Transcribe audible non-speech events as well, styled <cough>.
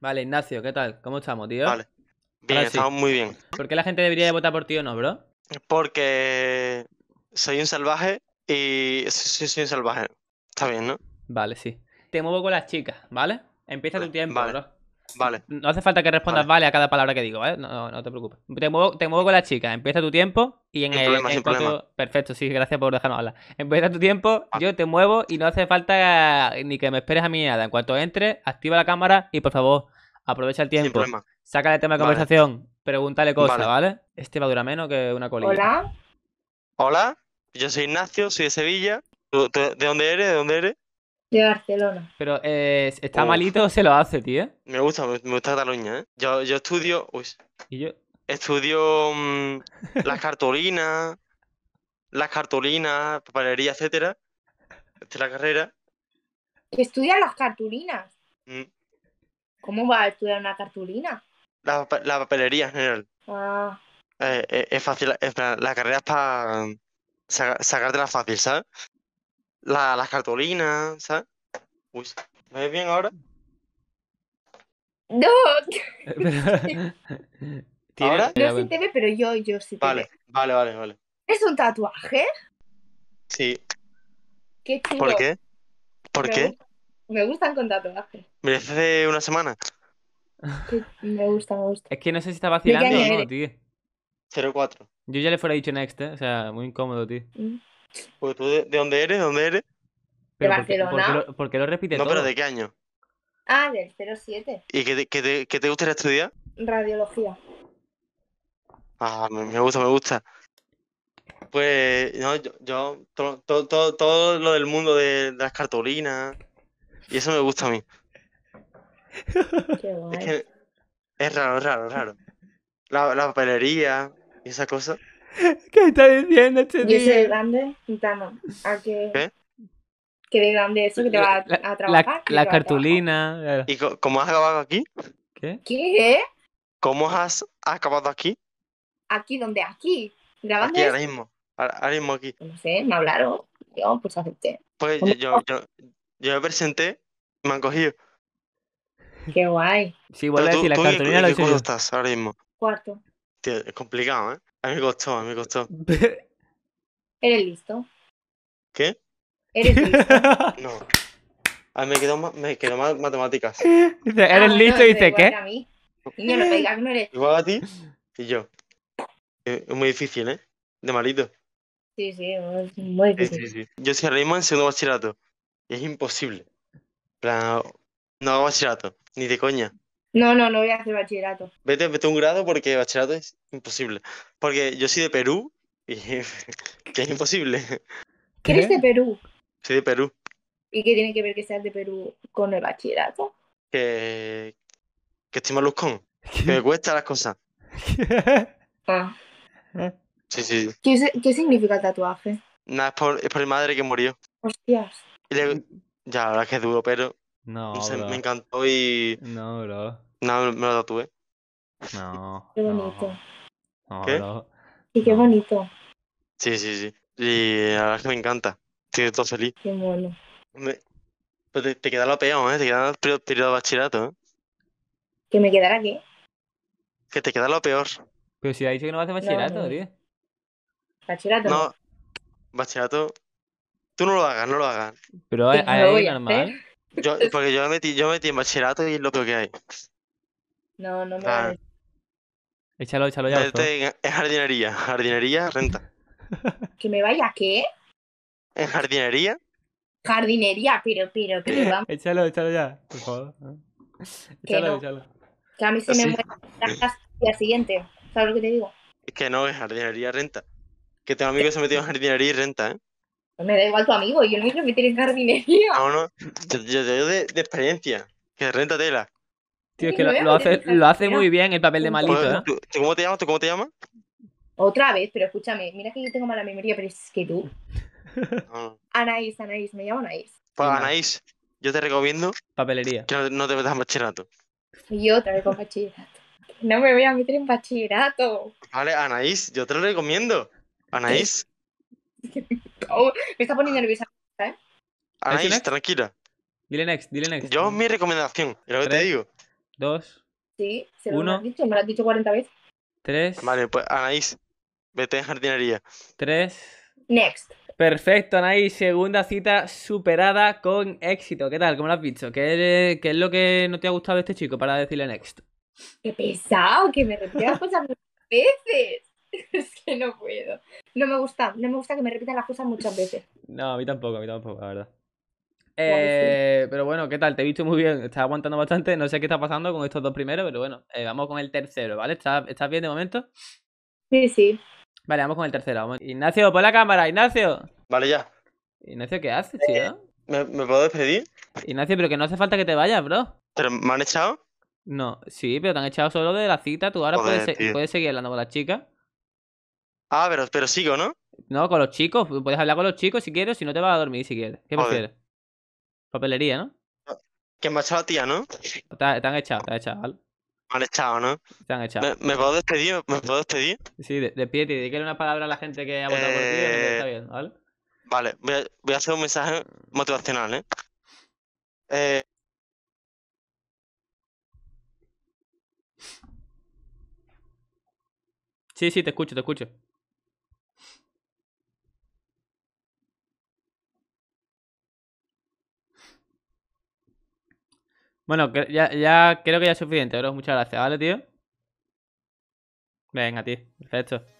Vale, Ignacio, ¿qué tal? ¿Cómo estamos, tío? Vale. Bien, estamos muy bien. ¿Por qué la gente debería de votar por ti o no, bro? Porque soy un salvaje y soy, un salvaje. Está bien, ¿no? Vale, sí. Te muevo con las chicas, ¿vale? Empieza tu tiempo, bro. No hace falta que respondas vale, a cada palabra que digo, ¿eh? No, te preocupes. Te muevo, te muevo, con la chica, empieza tu tiempo y en el. Perfecto, sí, gracias por dejarnos hablar. Empieza tu tiempo, ah. yo te muevo y no hace falta ni que me esperes a mí nada. En cuanto entre, activa la cámara y por favor, aprovecha el tiempo. saca el tema de conversación, pregúntale cosas, vale. Este va a durar menos que una colita Hola. Hola, yo soy Ignacio, soy de Sevilla. de dónde eres? ¿De dónde eres? De Barcelona. Pero eh, está malito malito, se lo hace, tío. Me gusta, me gusta Cataluña, ¿eh? Yo, yo estudio. Uy. ¿Y yo? Estudio mm, <laughs> las cartulinas, las cartulinas, papelería, etcétera. Esta es la carrera. ¿Estudias las cartulinas? Mm. ¿Cómo va a estudiar una cartulina? La, la papelería en general. Ah. Eh, eh, es fácil, la, la carrera es para mm, la fácil, ¿sabes? la, las cartulinas, ¿sabes? Uy, ¿me ves bien ahora? No. <laughs> ¿Ahora? No sí te ve, pero yo, yo sí te vale, Vale, vale, vale. ¿Es un tatuaje? Sí. Qué ¿Por qué? ¿Por qué? me gustan con tatuajes. Me hace una semana. me gusta, me gusta. Es que no sé si está vacilando o no, tío. 04. Yo ya le fuera dicho next, ¿eh? O sea, muy incómodo, tío. Mm. Pues tú, de, dónde eres? ¿De dónde eres? ¿De Barcelona? ¿por qué, lo, repite No, pero ¿de qué año? Ah, del 07. ¿Y qué te, qué qué te gustaría estudiar? Radiología. Ah, me, gusta, me gusta. Pues no, yo, yo todo, todo, todo, lo del mundo de, las cartulinas. Y eso me gusta a mí. Qué Es, es raro, raro, raro. La, la papelería y esa cosa. <laughs> ¿Qué está diciendo este tío? Dice, grande, ¿A qué? ¿Qué? Que de grande eso que te va a, trabajar. La, cartulina. ¿Y cómo has acabado aquí? ¿Qué? ¿Qué? ¿Cómo has acabado aquí? ¿Aquí? ¿Dónde? ¿Aquí? ¿Grabando? Aquí, ahora mismo. Ahora, mismo aquí. No sé, me hablaron. Yo, pues acepté. Pues yo, yo, yo, me presenté, me han cogido. Qué guay. Sí, igual a decir la cartulina ¿en ¿Qué estás ahora mismo? Cuarto. es complicado, ¿eh? A mí me costó, a mí me costó. <laughs> ¿Eres listo? ¿Qué? ¿Eres listo? <laughs> No. A mí me quedó, más me matemáticas. Dice, eres listo, y dice, ¿qué? Igual a ti y yo. Eh, es muy difícil, ¿eh? De malito. Sí, sí, es muy difícil. Yo soy ahora mismo en segundo bachillerato. Y es imposible. no hago bachillerato, ni de coña. No, no, no voy a hacer bachillerato. Vete, vete un grado porque bachillerato es imposible. Porque yo soy de Perú y <laughs> que es imposible. ¿Qué? ¿Eres de Perú? Soy de Perú. ¿Y qué tiene que ver que seas de Perú con el bachillerato? Que, que estoy maluscón. Que me cuesta las cosas. Ah. ¿Eh? Sí, sí. ¿Qué, significa el tatuaje? Nada, es por, el madre que murió. Hostias. Ya, ahora es que es duro, pero no, no sé, me encantó y. No, bro. No, me lo tatué. No. Qué bonito. No, ¿Qué? Y qué bonito. Sí, sí, sí. Y la verdad es que me encanta. Estoy todo feliz. Qué bueno. Pero pues te, queda lo peor, ¿eh? Te queda el periodo de bachillerato, ¿eh? ¿Que me quedará qué? Que te queda lo peor. Pero si ha dicho que no va a hacer bachillerato, tío. ¿Bachillerato? No. Bachillerato. Tú no lo hagas, no lo hagas. Pero hay, hay normal. Yo, <laughs> porque yo me metí, yo metí en bachillerato y es lo que hay. No, no me ah. Échalo, échalo ya. Es este jardinería, jardinería, renta. <laughs> ¿Que me vaya qué? ¿En jardinería? Jardinería, pero, pero, pero eh. vamos. échalo, échalo ya, por favor. Ah. Échalo, échalo. Que a mí se me mueren las día siguiente. ¿Sabes lo que te digo? Es que no, es jardinería, renta. Que tengo amigos que se han metido en jardinería y renta, ¿eh? me da igual tu amigo, yo no me quiero meter en jardinería. No, no, yo, de, experiencia, que renta tela. Tío, es que lo, hace, lo hace muy bien el papel de malito, ¿no? ¿Tú, tú, cómo te llamas? ¿Tú cómo te llamas? Otra vez, pero escúchame, mira que yo tengo mala memoria, pero es que tú. <laughs> Ah. Anaís, Anaís, me llamo Anaís. Pues Anaís, yo te recomiendo. Papelería. Que no, te metas en bachillerato. yo te recomiendo con bachillerato. No me voy a meter en bachillerato. Vale, Anaís, yo te lo recomiendo. Anaís. <laughs> Oh, me está poniendo nerviosa, ¿eh? Anaís, tranquila. Dile next, dile next. Yo, mi recomendación, es lo que te digo. Dos. Sí, se lo, uno, has dicho, me lo has dicho 40 veces. Tres. Vale, pues Anaís, vete en jardinería. Tres. Next. Perfecto, Anaís. Segunda cita superada con éxito. ¿Qué tal? ¿Cómo lo has dicho? ¿Qué, es lo que no te ha gustado de este chico para decirle next? Qué pesado, que me repitas cosas muchas veces. <laughs> es que no puedo. No me gusta, no me gusta que me repitan las cosas muchas veces. <laughs> No, a mí tampoco, a mí tampoco, la verdad. Eh, pero bueno, ¿qué tal? Te he visto muy bien, estás aguantando bastante. No sé qué está pasando con estos dos primeros, pero bueno, eh, vamos con el tercero, ¿vale? ¿Estás, ¿Estás bien de momento? Sí, sí. Vale, vamos con el tercero. Ignacio, pon la cámara, Ignacio. Vale, ya. Ignacio, ¿qué haces, tío? Eh, ¿me, puedo despedir? Ignacio, pero que no hace falta que te vayas, bro. ¿Pero me han echado? No, sí, pero te han echado solo de la cita. Tú ahora puedes, puedes seguir hablando con la chica. Ah, pero, sigo, ¿no? No, con los chicos. Puedes hablar con los chicos si quieres, si no te vas a dormir si quieres. ¿Qué me prefieres? Papelería, ¿no? Ah, que me ha echado la tía, ¿no? Te, han echado, te han echado, ¿vale? Me han echado, ¿no? Te han echado. ¿Me, puedo despedir? ¿Me puedo despedir? Sí, de, despídete. una palabra a la gente que ha votado por ti está eh, bien, ¿vale? Vale, voy a, hacer un mensaje motivacional, eh... eh sí, sí, te escucho, te escucho. Bueno, ya, creo que ya es suficiente, bro. Muchas gracias, ¿vale, tío? Venga, tío. Perfecto.